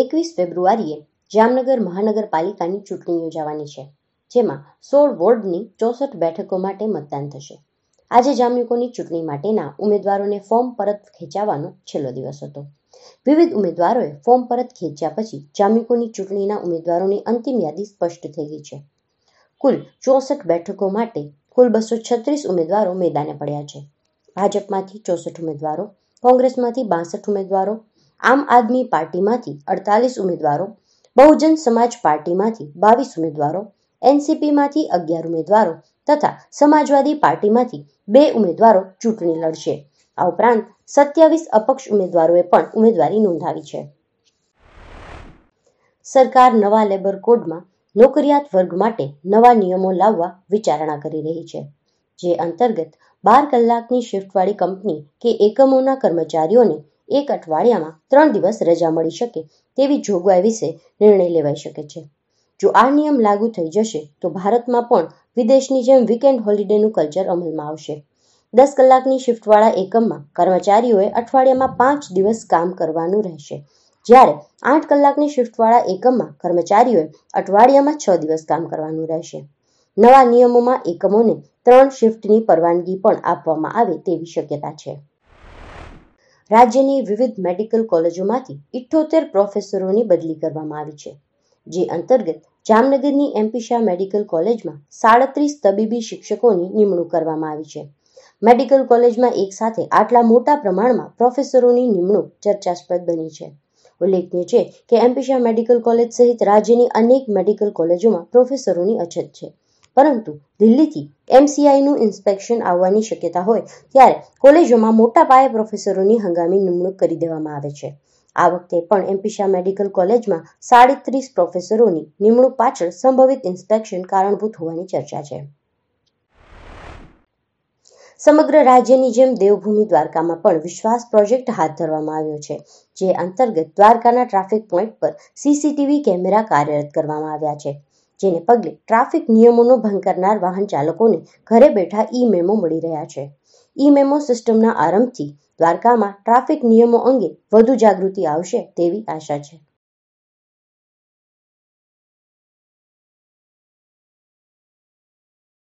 એકવીસ ફેબ્રુઆરીએ જામનગર મહાનગરપાલિકાની ચૂંટણી યોજાવાની છે જેમાં સોળ વોર્ડની ચોસઠ બેઠકો માટે મતદાન થશે આજે જામયુકોની ચૂંટણી માટેના ઉમેદવારોને ફોર્મ પરત ખેંચાવાનો છેલ્લો દિવસ હતો વિવિધ ઉમેદવારોએ ફોર્મ પરત ખેંચ્યા પછી જામયુકોની ચૂંટણીના ઉમેદવારોની અંતિમ યાદી સ્પષ્ટ થઈ ગઈ છે કુલ ચોસઠ બેઠકો માટે કુલ બસો છત્રીસ ઉમેદવારો મેદાને પડ્યા છે ભાજપમાંથી ચોસઠ ઉમેદવારો કોંગ્રેસમાંથી બાસઠ ઉમેદવારો આમ આદમી પાર્ટીમાંથી અડતાલીસ ઉમેદવારો બહુજન સમાજ પાર્ટીમાંથી બાવીસ ઉમેદવારો એનસીપીમાંથી અગિયાર ઉમેદવારો તથા સમાજવાદી પાર્ટીમાંથી બે ઉમેદવારો ચૂંટણી લડશે આ ઉપરાંત સત્યાવીસ અપક્ષ ઉમેદવારોએ પણ ઉમેદવારી નોંધાવી છે સરકાર નવા લેબર કોડમાં નોકરિયાત વર્ગ માટે નવા નિયમો લાવવા વિચારણા કરી રહી છે જે અંતર્ગત બાર કલાકની શિફ્ટવાળી કંપની કે એકમોના કર્મચારીઓને એક અઠવાડિયામાં ત્રણ દિવસ રજા મળી શકે તેવી જોગવાઈ વિશે નિર્ણય લેવાઈ શકે છે જો આ નિયમ લાગુ થઈ જશે તો ભારતમાં પણ વિદેશની જેમ વીકેન્ડ હોલિડેનું કલ્ચર અમલમાં આવશે દસ કલાકની શિફ્ટવાળા એકમમાં કર્મચારીઓએ અઠવાડિયામાં પાંચ દિવસ કામ કરવાનું રહેશે જ્યારે આઠ કલાકની શિફ્ટવાળા એકમમાં કર્મચારીઓએ અઠવાડિયામાં છ દિવસ કામ કરવાનું રહેશે નવા નિયમોમાં એકમોને ત્રણ શિફ્ટની પરવાનગી પણ આપવામાં આવે તેવી શક્યતા છે રાજ્યની વિવિધ મેડિકલ કોલેજોમાંથી ઇઠ્ઠોતેર પ્રોફેસરોની બદલી કરવામાં આવી છે જે અંતર્ગત જામનગરની એમપી મેડિકલ કોલેજમાં સાડત્રીસ તબીબી શિક્ષકોની નિમણૂક કરવામાં આવી છે મેડિકલ કોલેજમાં એક સાથે આટલા મોટા પ્રમાણમાં પ્રોફેસરોની નિમણૂક ચર્ચાસ્પદ બની છે ઉલ્લેખનીય છે કે એમ્પીશા મેડિકલ કોલેજ સહિત રાજ્યની અનેક મેડિકલ કોલેજોમાં પ્રોફેસરોની અછત છે પરંતુ દિલ્હીથી એમસીઆઈનું ઇન્સ્પેક્શન આવવાની શક્યતા હોય ત્યારે કોલેજોમાં મોટા પાયે પ્રોફેસરોની હંગામી નિમણૂક કરી દેવામાં આવે છે આ વખતે પણ એમપીશા મેડિકલ કોલેજમાં સાડત્રીસ પ્રોફેસરોની નિમણૂક પાછળ સંભવિત ઇન્સ્પેક્શન કારણભૂત હોવાની ચર્ચા છે સમગ્ર રાજ્યની જેમ દેવભૂમિ દ્વારકામાં પણ વિશ્વાસ પ્રોજેક્ટ હાથ ધરવામાં આવ્યો છે જે અંતર્ગત દ્વારકાના ટ્રાફિક પોઈન્ટ પર સીસીટીવી કેમેરા કાર્યરત કરવામાં આવ્યા છે જેને પગલે ટ્રાફિક નિયમોનો ભંગ કરનાર વાહન ચાલકોને ઘરે બેઠા ઈ મેમો મળી રહ્યા છે ઈ મેમો સિસ્ટમના આરંભથી દ્વારકામાં ટ્રાફિક નિયમો અંગે વધુ જાગૃતિ આવશે તેવી આશા છે